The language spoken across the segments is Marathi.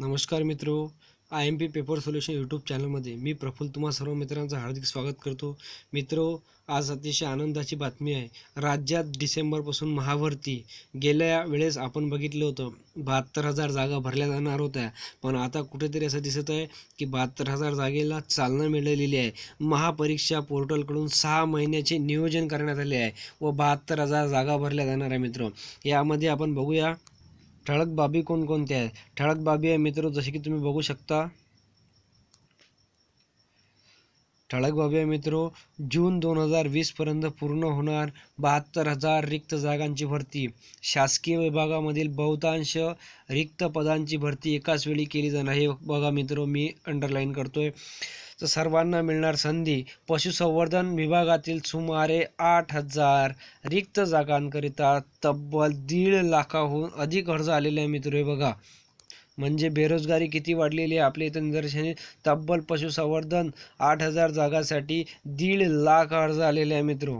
नमस्कार मित्रो I M P paper solution YouTube चॅनलमध्ये मी प्रफुल तुम्हा सर्व मित्रांचं हार्दिक स्वागत करतो मित्रो आज अतिशय आनंदाची बातमी आहे राज्यात डिसेंबरपासून महाभरती गेल्या वेळेस आपण बघितलं होतं बहात्तर हजार जागा भरल्या जाणार होत्या पण आता कुठेतरी असं दिसत आहे की बहात्तर हजार जागेला चालना मिळालेली आहे महापरीक्षा पोर्टलकडून सहा महिन्याचे नियोजन करण्यात आले आहे व बहात्तर हजार जागा भरल्या जाणार आहे मित्रो यामध्ये आपण बघूया ठळक बाबी कोणकोणत्या आहेत ठळक बाबी आहे मित्र जसे की तुम्ही बघू शकता ठळक बाबी मित्रो जून दोन हजार वीसपर्यंत पूर्ण होणार बहात्तर हजार रिक्त जागांची भरती शासकीय विभागामधील बहुतांश रिक्त पदांची भरती एकाच वेळी केली जाणार हे बघा मित्रो मी अंडरलाईन करतोय तर सर्वांना मिळणार संधी पशुसंवर्धन विभागातील सुमारे आठ हजार रिक्त जागांकरिता तब्बल दीड लाखाहून अधिक अर्ज आलेले मित्रो हे बघा म्हणजे बेरोजगारी किती वाढलेली आहे आपल्या इथं निदर्शने तब्बल पशुसंवर्धन आठ हजार जागासाठी दीड लाख अर्ज आलेले आहे मित्रो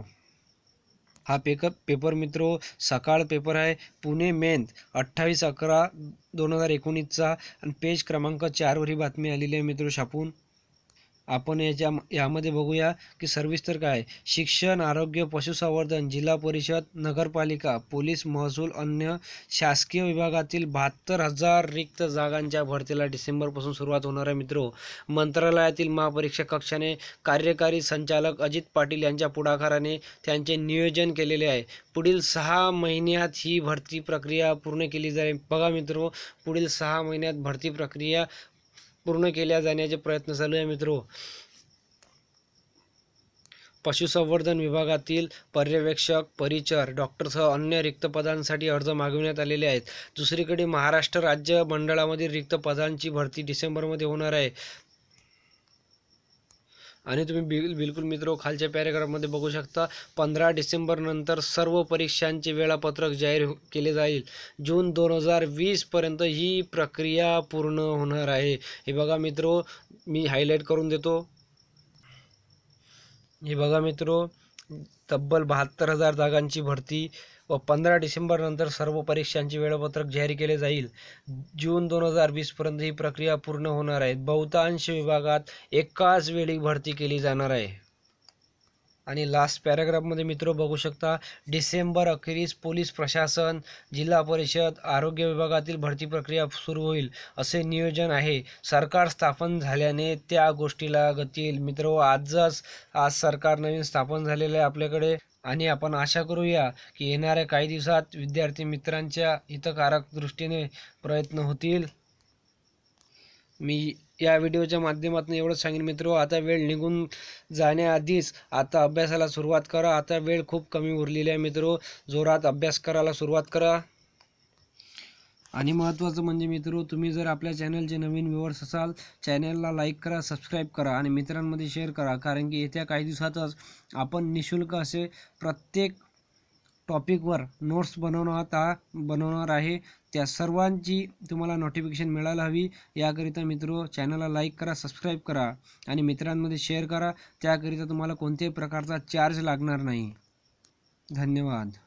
हा पेकअप पेपर मित्रो सकाळ पेपर आहे पुणे मेन अठ्ठावीस अकरा दोन हजार एकोणीसचा आणि पेज क्रमांक चारवर ही बातमी आलेली आहे मित्रो छापून आपण याच्या यामध्ये बघूया की तर काय शिक्षण आरोग्य पशुसंवर्धन जिल्हा परिषद नगरपालिका पोलीस महसूल अन्य शासकीय विभागातील बहात्तर हजार रिक्त जागांच्या भरतीला डिसेंबरपासून सुरुवात होणार आहे मित्रो मंत्रालयातील महापरीक्षा कक्षाने कार्यकारी संचालक अजित पाटील यांच्या पुढाकाराने त्यांचे नियोजन केलेले आहे पुढील सहा महिन्यात ही भरती प्रक्रिया पूर्ण केली जाईल बघा मित्रो पुढील सहा महिन्यात भरती प्रक्रिया पूर्ण केल्या जाण्याचे प्रयत्न चालू आहे मित्रो पशुसंवर्धन विभागातील पर्यवेक्षक परिचर डॉक्टरसह अन्य रिक्त पदांसाठी अर्ज मागविण्यात आलेले आहेत दुसरीकडे महाराष्ट्र राज्य मंडळामध्ये रिक्त पदांची भरती डिसेंबरमध्ये होणार आहे आणि तुम्ही बिल बिलकुल मित्र खालच्या पॅरेग्राफमध्ये बघू शकता पंधरा डिसेंबरनंतर सर्व परीक्षांचे वेळापत्रक जाहीर हो-, केले जाईल जून दोन हजार वीसपर्यंत ही प्रक्रिया पूर्ण होणार आहे हे बघा मित्रो मी हायलाईट करून देतो हे बघा मित्रो तब्बल बहात्तर हजार जागांची भरती व पंधरा डिसेंबरनंतर सर्व परीक्षांचे वेळापत्रक जाहीर केले जाईल जून दोन हजार वीसपर्यंत ही प्रक्रिया पूर्ण होणार आहे बहुतांश विभागात एकाच वेळी भरती केली जाणार आहे आणि लास्ट पॅराग्राफमध्ये मित्र बघू शकता डिसेंबर अखेरीस पोलीस प्रशासन जिल्हा परिषद आरोग्य विभागातील भरती प्रक्रिया सुरू होईल असे नियोजन आहे सरकार स्थापन झाल्याने त्या गोष्टीला गती येईल मित्र आजच आज सरकार नवीन स्थापन झालेलं आहे आपल्याकडे आणि आपण आशा करूया की येणाऱ्या काही दिवसात विद्यार्थी मित्रांच्या हितकारक दृष्टीने प्रयत्न होतील मी या व्हिडिओच्या माध्यमातून एवढंच सांगेन मित्र आता वेळ निघून जाण्याआधीच आता अभ्यासाला सुरुवात करा आता वेळ खूप कमी उरलेली आहे मित्रो जोरात अभ्यास करायला सुरुवात करा आणि महत्त्वाचं म्हणजे मित्रो तुम्ही जर आपल्या चॅनलचे नवीन व्हिवर्स असाल चॅनलला लाईक करा सबस्क्राईब करा आणि मित्रांमध्ये शेअर करा कारण की येत्या काही दिवसातच आपण निशुल्क असे प्रत्येक टॉपिकवर नोट्स बनवणार आता बनवणार आहे त्या सर्वांची तुम्हाला नोटिफिकेशन मिळायला हवी याकरिता मित्रो चॅनलला लाईक करा सबस्क्राईब करा आणि मित्रांमध्ये शेअर करा त्याकरिता तुम्हाला कोणत्याही प्रकारचा चार्ज लागणार नाही धन्यवाद